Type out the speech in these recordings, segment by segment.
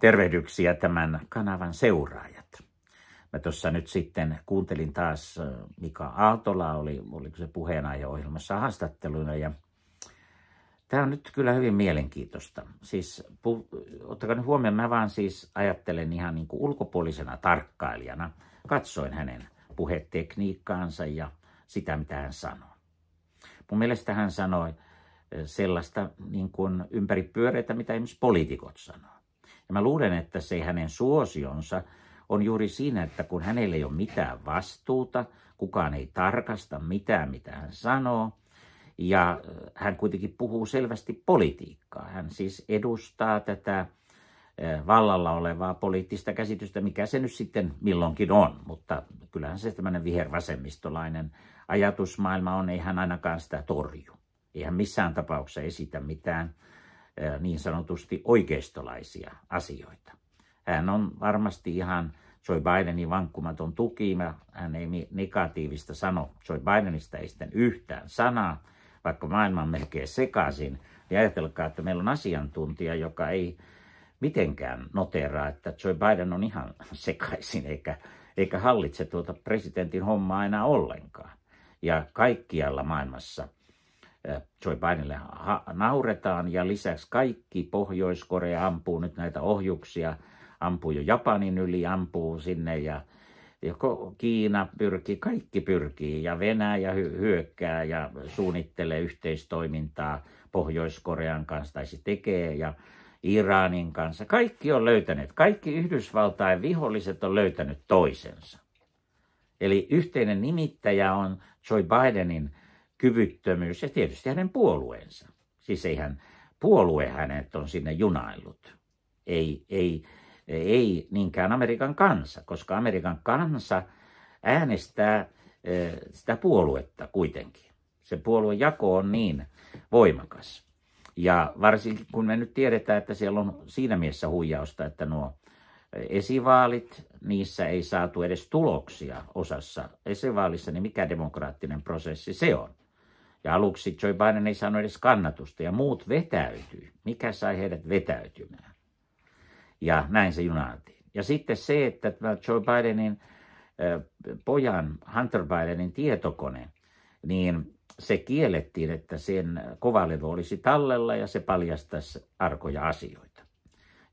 Tervehdyksiä tämän kanavan seuraajat. Mä tuossa nyt sitten kuuntelin taas Mika Aaltola, oli, oliko se puheenaihe ohjelmassa haastatteluna ja Tämä on nyt kyllä hyvin mielenkiintoista. Siis, pu- ottakaa nyt huomioon, mä vaan siis ajattelen ihan niin kuin ulkopuolisena tarkkailijana. Katsoin hänen puhetekniikkaansa ja sitä, mitä hän sanoi. Mun mielestä hän sanoi sellaista niin kuin ympäripyöreitä, mitä esimerkiksi poliitikot sanoo. Ja mä luulen, että se hänen suosionsa on juuri siinä, että kun hänellä ei ole mitään vastuuta, kukaan ei tarkasta mitään, mitä hän sanoo, ja äh, hän kuitenkin puhuu selvästi politiikkaa. Hän siis edustaa tätä äh, vallalla olevaa poliittista käsitystä, mikä se nyt sitten milloinkin on, mutta kyllähän se tämmöinen vihervasemmistolainen ajatusmaailma on, ei hän ainakaan sitä torju. Ei hän missään tapauksessa esitä mitään niin sanotusti oikeistolaisia asioita. Hän on varmasti ihan Joe Bidenin vankkumaton tuki. Hän ei negatiivista sano Joe Bidenista ei sitten yhtään sanaa, vaikka maailma on melkein sekaisin. Ja niin ajatelkaa, että meillä on asiantuntija, joka ei mitenkään noteraa, että Joe Biden on ihan sekaisin eikä, eikä hallitse tuota presidentin hommaa enää ollenkaan. Ja kaikkialla maailmassa – Joe Bidenille nauretaan ja lisäksi kaikki Pohjois-Korea ampuu nyt näitä ohjuksia, ampuu jo Japanin yli, ampuu sinne ja joko Kiina pyrkii, kaikki pyrkii ja Venäjä hyökkää ja suunnittelee yhteistoimintaa Pohjois-Korean kanssa tai se tekee ja Iranin kanssa. Kaikki on löytäneet, kaikki Yhdysvaltain viholliset on löytänyt toisensa. Eli yhteinen nimittäjä on Joe Bidenin kyvyttömyys ja tietysti hänen puolueensa. Siis eihän puolue hänet on sinne junaillut. Ei, ei, ei niinkään Amerikan kansa, koska Amerikan kansa äänestää eh, sitä puoluetta kuitenkin. Se puoluejako on niin voimakas. Ja varsinkin kun me nyt tiedetään, että siellä on siinä mielessä huijausta, että nuo esivaalit, niissä ei saatu edes tuloksia osassa esivaalissa, niin mikä demokraattinen prosessi se on? Ja aluksi Joe Biden ei saanut edes kannatusta ja muut vetäytyi. Mikä sai heidät vetäytymään? Ja näin se junaatiin. Ja sitten se, että Joe Bidenin pojan Hunter Bidenin tietokone, niin se kiellettiin, että sen kovalevo olisi tallella ja se paljastaisi arkoja asioita,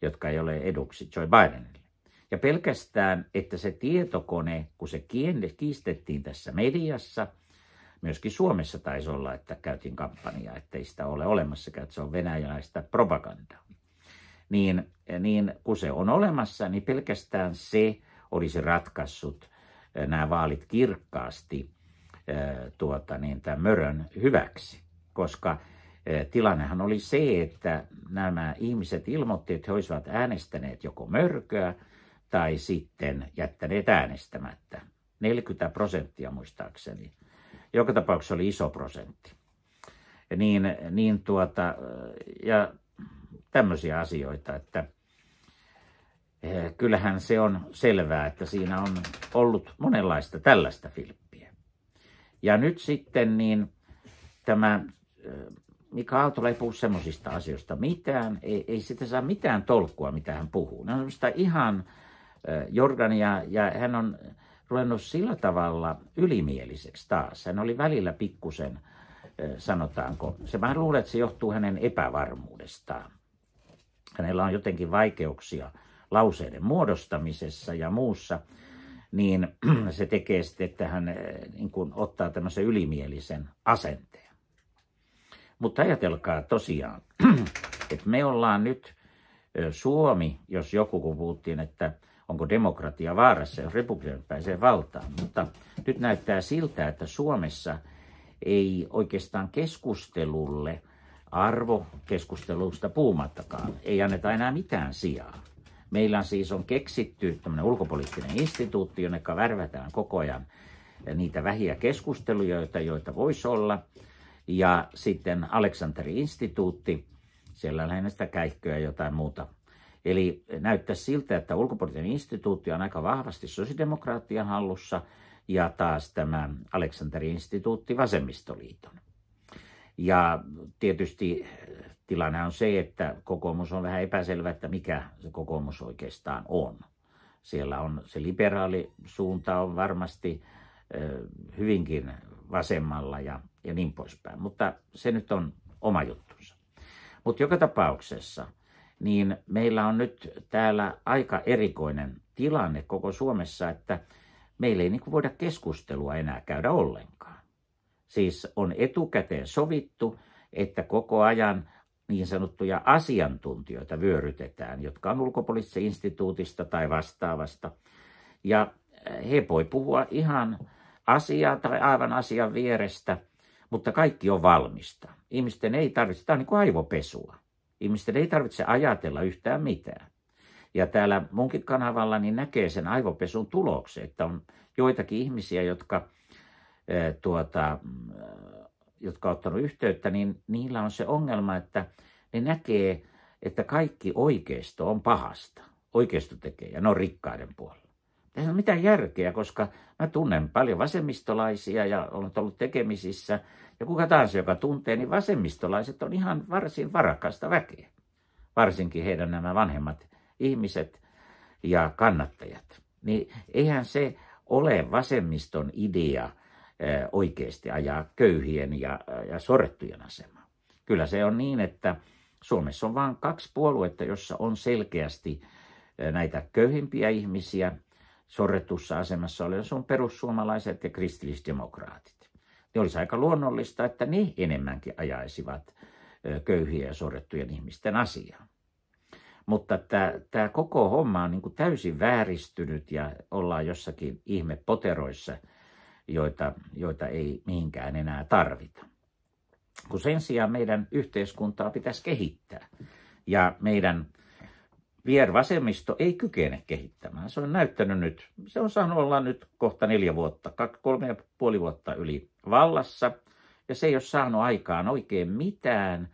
jotka ei ole eduksi Joe Bidenille. Ja pelkästään, että se tietokone, kun se kiistettiin tässä mediassa – myöskin Suomessa taisi olla, että käytiin kampanjaa, ei sitä ole olemassa, että se on venäläistä propagandaa. Niin, niin kun se on olemassa, niin pelkästään se olisi ratkaissut eh, nämä vaalit kirkkaasti eh, tuota, niin tämän mörön hyväksi, koska eh, tilannehan oli se, että nämä ihmiset ilmoitti, että he olisivat äänestäneet joko mörköä tai sitten jättäneet äänestämättä. 40 prosenttia muistaakseni joka tapauksessa oli iso prosentti. Niin, niin tuota, ja tämmöisiä asioita, että eh, kyllähän se on selvää, että siinä on ollut monenlaista tällaista filppiä. Ja nyt sitten niin tämä eh, Mika Aaltola ei puhu semmoisista asioista mitään, ei, ei sitä saa mitään tolkkua, mitä hän puhuu. Ne on semmoista ihan eh, Jordania ja hän on ruvennut sillä tavalla ylimieliseksi taas. Hän oli välillä pikkusen, sanotaanko, se mä luulen, että se johtuu hänen epävarmuudestaan. Hänellä on jotenkin vaikeuksia lauseiden muodostamisessa ja muussa, niin se tekee sitten, että hän niin kuin, ottaa tämmöisen ylimielisen asenteen. Mutta ajatelkaa tosiaan, että me ollaan nyt Suomi, jos joku, kun puhuttiin, että onko demokratia vaarassa, jos republikaanit pääsee valtaan. Mutta nyt näyttää siltä, että Suomessa ei oikeastaan keskustelulle, arvokeskustelusta puumattakaan, ei anneta enää mitään sijaa. Meillä siis on keksitty tämmöinen ulkopoliittinen instituutti, jonne värvätään koko ajan niitä vähiä keskusteluja, joita, voisi olla. Ja sitten Aleksanteri-instituutti, siellä lähinnä sitä ja jotain muuta Eli näyttää siltä, että ulkopoliittinen instituutti on aika vahvasti sosidemokraattien hallussa ja taas tämä Aleksanterin instituutti vasemmistoliiton. Ja tietysti eh, tilanne on se, että kokoomus on vähän epäselvä, että mikä se kokoomus oikeastaan on. Siellä on se liberaali suunta on varmasti eh, hyvinkin vasemmalla ja, ja niin poispäin. Mutta se nyt on oma juttunsa. Mutta joka tapauksessa – niin meillä on nyt täällä aika erikoinen tilanne koko Suomessa, että meillä ei niin kuin voida keskustelua enää käydä ollenkaan. Siis on etukäteen sovittu, että koko ajan niin sanottuja asiantuntijoita vyörytetään, jotka on ulkopoliittisesta instituutista tai vastaavasta. Ja he voi puhua ihan asiaa tai aivan asian vierestä, mutta kaikki on valmista. Ihmisten ei tarvitse, tämä on niin kuin aivopesua. Ihmisten ei tarvitse ajatella yhtään mitään. Ja täällä munkin kanavalla niin näkee sen aivopesun tuloksen, että on joitakin ihmisiä, jotka, eh, tuota, mm, jotka ottanut yhteyttä, niin niillä on se ongelma, että ne näkee, että kaikki oikeisto on pahasta. Oikeisto tekee ja ne on rikkaiden puolella ei ole mitään järkeä, koska mä tunnen paljon vasemmistolaisia ja olen ollut tekemisissä. Ja kuka tahansa, joka tuntee, niin vasemmistolaiset on ihan varsin varakasta väkeä. Varsinkin heidän nämä vanhemmat ihmiset ja kannattajat. Niin eihän se ole vasemmiston idea eh, oikeasti ajaa köyhien ja, ja sorrettujen asemaa. Kyllä se on niin, että Suomessa on vain kaksi puoluetta, jossa on selkeästi eh, näitä köyhimpiä ihmisiä – sorretussa asemassa se sun perussuomalaiset ja kristillisdemokraatit. Niin olisi aika luonnollista, että ne enemmänkin ajaisivat köyhiä ja sorrettujen ihmisten asiaa. Mutta tämä koko homma on niin täysin vääristynyt ja ollaan jossakin ihmepoteroissa, joita, joita ei mihinkään enää tarvita. Kun sen sijaan meidän yhteiskuntaa pitäisi kehittää ja meidän viervasemmisto ei kykene kehittämään. Se on näyttänyt nyt, se on saanut olla nyt kohta neljä vuotta, kaksi, kolme ja puoli vuotta yli vallassa, ja se ei ole saanut aikaan oikein mitään.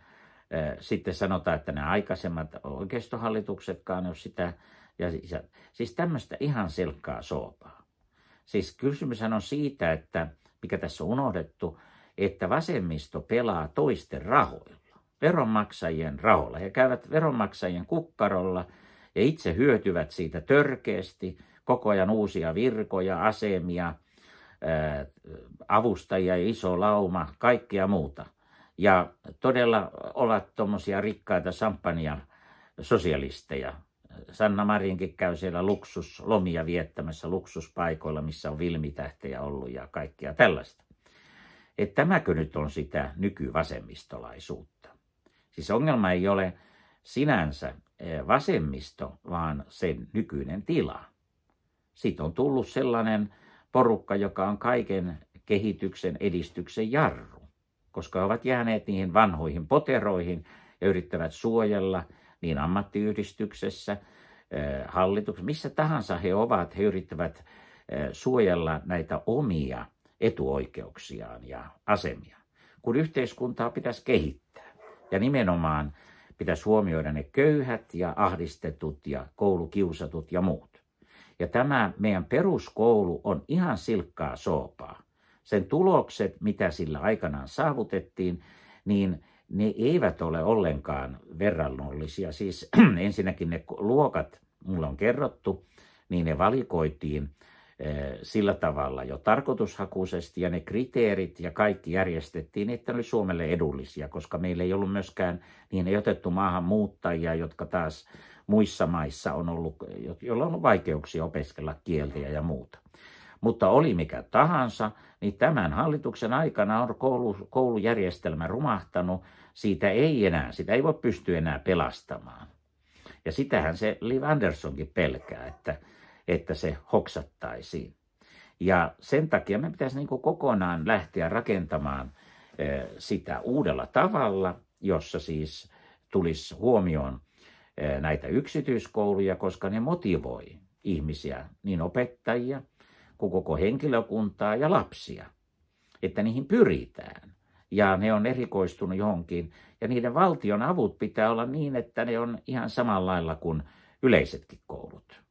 Sitten sanotaan, että nämä aikaisemmat oikeistohallituksetkaan on sitä. Ja, ja, siis tämmöistä ihan selkkaa soopaa. Siis kysymyshän on siitä, että mikä tässä on unohdettu, että vasemmisto pelaa toisten rahoilla veronmaksajien rahoilla. He käyvät veronmaksajien kukkarolla ja itse hyötyvät siitä törkeästi, koko ajan uusia virkoja, asemia, avustajia, iso lauma, kaikkia muuta. Ja todella ovat tuommoisia rikkaita sampania sosialisteja. Sanna Marinkin käy siellä luksuslomia viettämässä luksuspaikoilla, missä on vilmitähtejä ollut ja kaikkia tällaista. Että tämäkö nyt on sitä nykyvasemmistolaisuutta? Siis ongelma ei ole sinänsä eh, vasemmisto, vaan sen nykyinen tila. Siitä on tullut sellainen porukka, joka on kaiken kehityksen, edistyksen jarru, koska he ovat jääneet niihin vanhoihin poteroihin ja yrittävät suojella niin ammattiyhdistyksessä, eh, hallituksessa, missä tahansa he ovat, he yrittävät eh, suojella näitä omia etuoikeuksiaan ja asemia, kun yhteiskuntaa pitäisi kehittää. Ja nimenomaan pitäisi huomioida ne köyhät ja ahdistetut ja koulukiusatut ja muut. Ja tämä meidän peruskoulu on ihan silkkaa soopaa. Sen tulokset, mitä sillä aikanaan saavutettiin, niin ne eivät ole ollenkaan verrannollisia. Siis ensinnäkin ne luokat, mulle on kerrottu, niin ne valikoitiin sillä tavalla jo tarkoitushakuisesti ja ne kriteerit ja kaikki järjestettiin, niin, että ne oli Suomelle edullisia, koska meillä ei ollut myöskään, niin ei otettu maahanmuuttajia, jotka taas muissa maissa on ollut, joilla on ollut vaikeuksia opiskella kieltiä ja muuta. Mutta oli mikä tahansa, niin tämän hallituksen aikana on koulu, koulujärjestelmä rumahtanut. Siitä ei enää, sitä ei voi pysty enää pelastamaan. Ja sitähän se Liv Andersonkin pelkää, että, että se hoksattaisiin. Ja sen takia me pitäisi niin kuin kokonaan lähteä rakentamaan sitä uudella tavalla, jossa siis tulisi huomioon näitä yksityiskouluja, koska ne motivoi ihmisiä, niin opettajia kuin koko henkilökuntaa ja lapsia, että niihin pyritään. Ja ne on erikoistunut johonkin. Ja niiden valtion avut pitää olla niin, että ne on ihan samalla lailla kuin yleisetkin koulut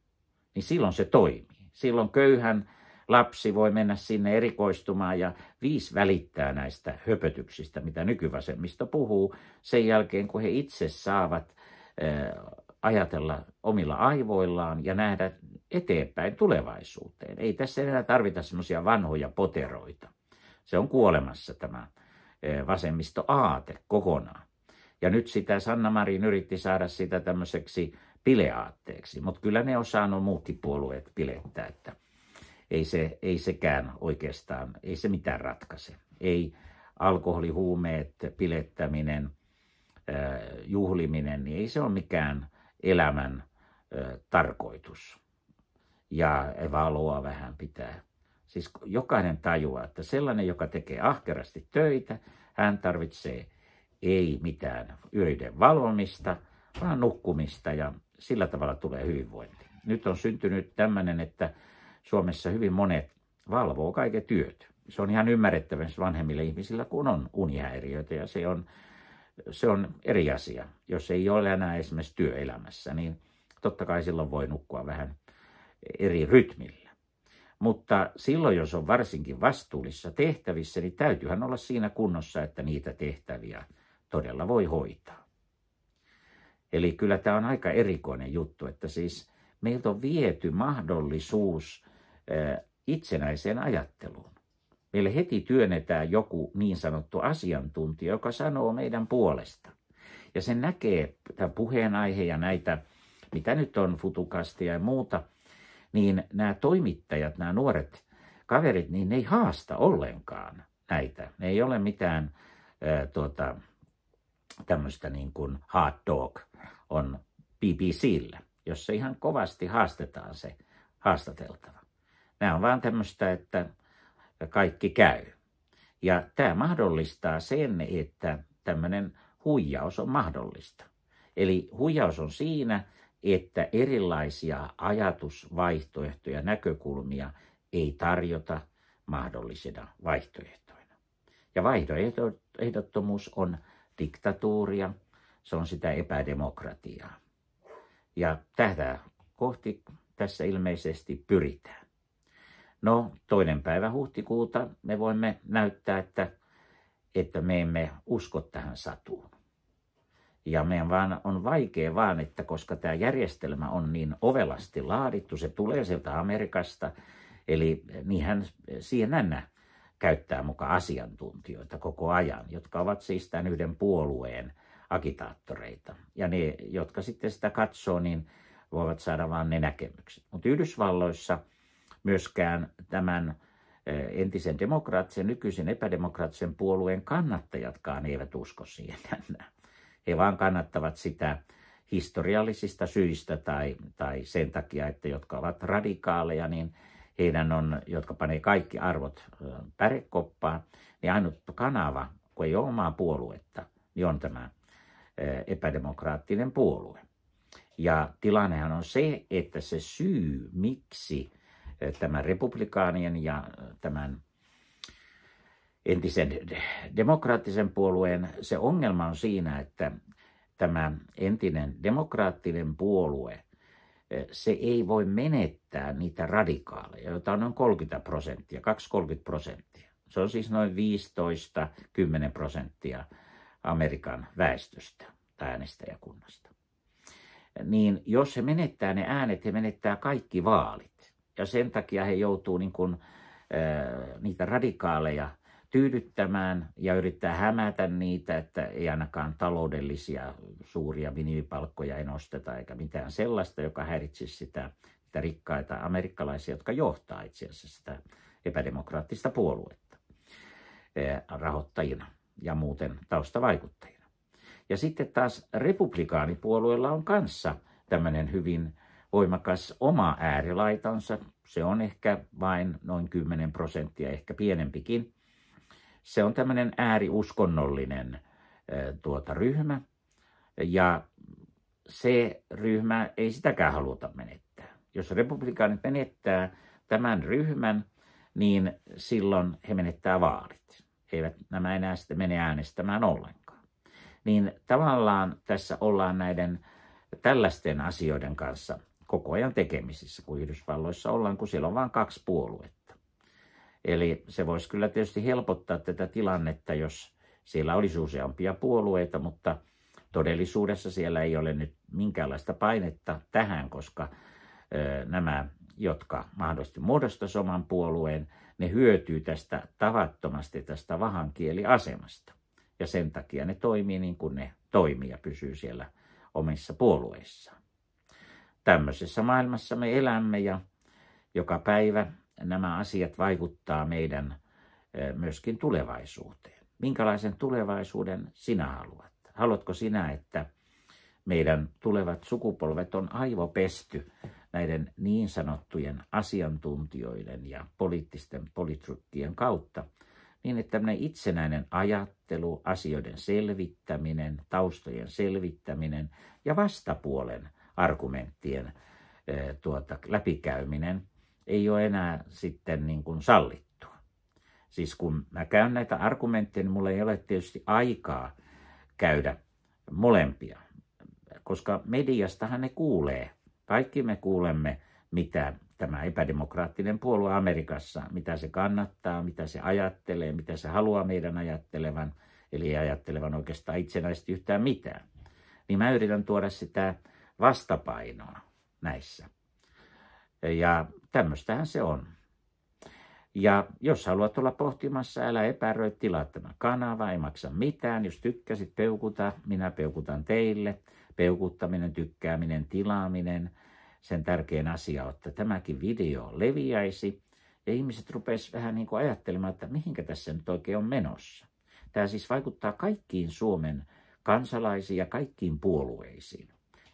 niin silloin se toimii. Silloin köyhän lapsi voi mennä sinne erikoistumaan ja viis välittää näistä höpötyksistä, mitä nykyvasemmisto puhuu, sen jälkeen kun he itse saavat ajatella omilla aivoillaan ja nähdä eteenpäin tulevaisuuteen. Ei tässä enää tarvita semmoisia vanhoja poteroita. Se on kuolemassa tämä vasemmistoaate kokonaan. Ja nyt sitä Sanna Marin yritti saada sitä tämmöiseksi pileaatteeksi, mutta kyllä ne on saanut muutkin puolueet pilettä, että ei, se, ei sekään oikeastaan, ei se mitään ratkaise. Ei alkoholihuumeet, pilettäminen, juhliminen, niin ei se ole mikään elämän tarkoitus. Ja valoa vähän pitää. Siis jokainen tajuaa, että sellainen, joka tekee ahkerasti töitä, hän tarvitsee ei mitään yöiden valvomista, vaan nukkumista ja sillä tavalla tulee hyvinvointi. Nyt on syntynyt tämmöinen, että Suomessa hyvin monet valvoo kaiken työt. Se on ihan ymmärrettävä vanhemmille ihmisillä, kun on unihäiriöitä ja se on, se on eri asia. Jos ei ole enää esimerkiksi työelämässä, niin totta kai silloin voi nukkua vähän eri rytmillä. Mutta silloin, jos on varsinkin vastuullisissa tehtävissä, niin täytyyhän olla siinä kunnossa, että niitä tehtäviä todella voi hoitaa. Eli kyllä tämä on aika erikoinen juttu, että siis meiltä on viety mahdollisuus itsenäiseen ajatteluun. Meille heti työnnetään joku niin sanottu asiantuntija, joka sanoo meidän puolesta. Ja se näkee tämän puheenaihe ja näitä, mitä nyt on, futukastia ja muuta, niin nämä toimittajat, nämä nuoret kaverit, niin ne ei haasta ollenkaan näitä. Ne ei ole mitään äh, tuota, tämmöistä niin kuin hard dog on BBCllä, jossa ihan kovasti haastetaan se haastateltava. Nämä on vaan tämmöistä, että kaikki käy. Ja tämä mahdollistaa sen, että tämmöinen huijaus on mahdollista. Eli huijaus on siinä, että erilaisia ajatusvaihtoehtoja, näkökulmia ei tarjota mahdollisina vaihtoehtoina. Ja vaihtoehdottomuus on diktatuuria, se on sitä epädemokratiaa. Ja tätä kohti tässä ilmeisesti pyritään. No, toinen päivä huhtikuuta me voimme näyttää, että, että me emme usko tähän satuun. Ja meidän vaan on vaikea vaan, että koska tämä järjestelmä on niin ovelasti laadittu, se tulee sieltä Amerikasta, eli niinhän CNN käyttää muka asiantuntijoita koko ajan, jotka ovat siis tämän yhden puolueen agitaattoreita. Ja ne, jotka sitten sitä katsoo, niin voivat saada vain ne näkemykset. Mutta Yhdysvalloissa myöskään tämän eh, entisen demokraattisen, nykyisen epädemokraattisen puolueen kannattajatkaan eivät usko siihen enää. He vaan kannattavat sitä historiallisista syistä tai, tai sen takia, että jotka ovat radikaaleja, niin – heidän on, jotka panee kaikki arvot pärekoppaan, niin ainut kanava, kun ei ole omaa puoluetta, niin on tämä epädemokraattinen puolue. Ja tilannehan on se, että se syy, miksi tämän republikaanien ja tämän entisen demokraattisen puolueen, se ongelma on siinä, että tämä entinen demokraattinen puolue – se ei voi menettää niitä radikaaleja, joita on noin 30 prosenttia, 2-30 prosenttia. Se on siis noin 15-10 prosenttia Amerikan väestöstä tai äänestäjäkunnasta. Niin jos se menettää ne äänet, he menettää kaikki vaalit. Ja sen takia he joutuu niin kuin, niitä radikaaleja tyydyttämään ja yrittää hämätä niitä, että ei ainakaan taloudellisia suuria minimipalkkoja ei nosteta eikä mitään sellaista, joka häiritsisi sitä, sitä rikkaita amerikkalaisia, jotka johtaa itse asiassa sitä epädemokraattista puoluetta eh, rahoittajina ja muuten taustavaikuttajina. Ja sitten taas republikaanipuolueella on kanssa tämmöinen hyvin voimakas oma äärilaitansa. Se on ehkä vain noin 10 prosenttia, ehkä pienempikin. Se on tämmöinen ääriuskonnollinen tuota, ryhmä ja se ryhmä ei sitäkään haluta menettää. Jos republikaanit menettää tämän ryhmän, niin silloin he menettää vaalit. He eivät nämä enää sitten mene äänestämään ollenkaan. Niin tavallaan tässä ollaan näiden tällaisten asioiden kanssa koko ajan tekemisissä, kun Yhdysvalloissa ollaan, kun siellä on vain kaksi puoluetta. Eli se voisi kyllä tietysti helpottaa tätä tilannetta, jos siellä olisi useampia puolueita, mutta todellisuudessa siellä ei ole nyt minkäänlaista painetta tähän, koska nämä, jotka mahdollisesti muodostaisivat oman puolueen, ne hyötyy tästä tavattomasti tästä vahankieliasemasta. Ja sen takia ne toimii niin kuin ne toimii ja pysyy siellä omissa puolueissaan. Tämmöisessä maailmassa me elämme ja joka päivä nämä asiat vaikuttaa meidän eh, myöskin tulevaisuuteen. Minkälaisen tulevaisuuden sinä haluat? Haluatko sinä, että meidän tulevat sukupolvet on aivopesty näiden niin sanottujen asiantuntijoiden ja poliittisten politrukkien kautta, niin että tämmöinen itsenäinen ajattelu, asioiden selvittäminen, taustojen selvittäminen ja vastapuolen argumenttien eh, tuota, läpikäyminen ei ole enää sitten niin kuin sallittua. Siis kun mä käyn näitä argumentteja, niin mulla ei ole tietysti aikaa käydä molempia, koska mediastahan ne kuulee. Kaikki me kuulemme, mitä tämä epädemokraattinen puolue Amerikassa, mitä se kannattaa, mitä se ajattelee, mitä se haluaa meidän ajattelevan, eli ei ajattelevan oikeastaan itsenäisesti yhtään mitään. Niin mä yritän tuoda sitä vastapainoa näissä. Ja tämmöistähän se on. Ja jos haluat olla pohtimassa, älä epäröi, tilaa tämä kanava, ei maksa mitään. Jos tykkäsit, peukuta, minä peukutan teille. Peukuttaminen, tykkääminen, tilaaminen. Sen tärkein asia on, että tämäkin video leviäisi. Ja ihmiset rupes vähän niin kuin ajattelemaan, että mihinkä tässä nyt oikein on menossa. Tämä siis vaikuttaa kaikkiin Suomen kansalaisiin ja kaikkiin puolueisiin,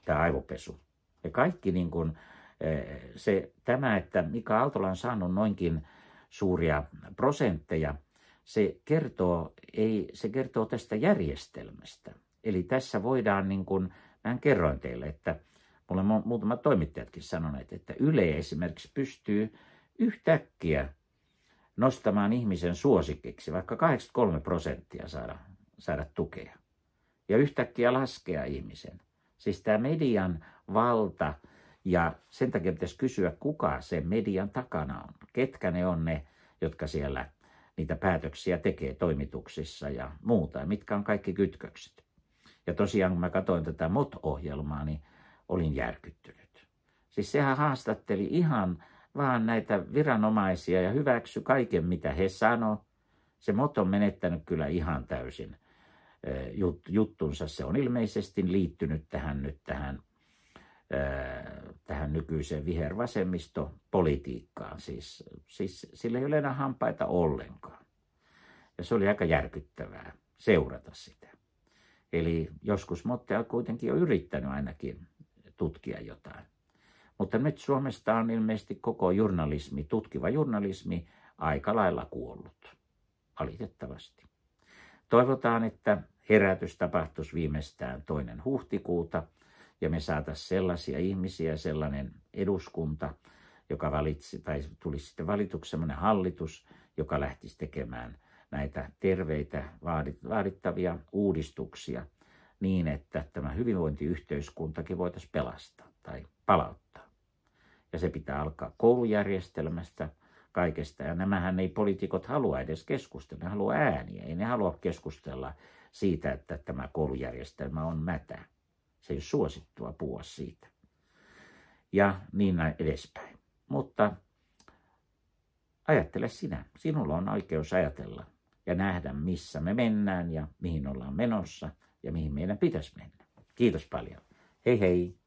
tämä aivopesu. Ja kaikki niin kuin, Eh, se, tämä, että Mika Aaltola on saanut noinkin suuria prosentteja, se kertoo, ei, se kertoo tästä järjestelmästä. Eli tässä voidaan, niin kuin mä kerroin teille, että mulle muutamat toimittajatkin sanoneet, että Yle esimerkiksi pystyy yhtäkkiä nostamaan ihmisen suosikiksi, vaikka 83 prosenttia saada, saada tukea. Ja yhtäkkiä laskea ihmisen. Siis tämä median valta, ja sen takia pitäisi kysyä, kuka se median takana on. Ketkä ne on ne, jotka siellä niitä päätöksiä tekee toimituksissa ja muuta. Ja mitkä on kaikki kytkökset. Ja tosiaan kun mä katsoin tätä MOT-ohjelmaa, niin olin järkyttynyt. Siis sehän haastatteli ihan vaan näitä viranomaisia ja hyväksy kaiken, mitä he sanoo. Se MOT on menettänyt kyllä ihan täysin eh, juttunsa. Se on ilmeisesti liittynyt tähän nyt tähän Äh, tähän nykyiseen vihervasemmistopolitiikkaan. Siis, siis sillä ei ole enää hampaita ollenkaan. Ja se oli aika järkyttävää seurata sitä. Eli joskus Motte kuitenkin on yrittänyt ainakin tutkia jotain. Mutta nyt Suomesta on ilmeisesti koko journalismi, tutkiva journalismi, aika lailla kuollut. Valitettavasti. Toivotaan, että herätys tapahtuisi viimeistään toinen huhtikuuta – ja me saataisiin sellaisia ihmisiä, sellainen eduskunta, joka valitsi, tai tulisi sitten valituksi sellainen hallitus, joka lähtisi tekemään näitä terveitä vaadittavia uudistuksia niin, että tämä hyvinvointiyhteiskuntakin voitaisiin pelastaa tai palauttaa. Ja se pitää alkaa koulujärjestelmästä, kaikesta. Ja nämähän ei poliitikot halua edes keskustella, ne haluaa ääniä. Ei ne halua keskustella siitä, että tämä koulujärjestelmä on mätä. Se ei suosittua puhua siitä. Ja niin näin edespäin. Mutta ajattele sinä. Sinulla on oikeus ajatella ja nähdä, missä me mennään ja mihin ollaan menossa ja mihin meidän pitäisi mennä. Kiitos paljon. Hei hei!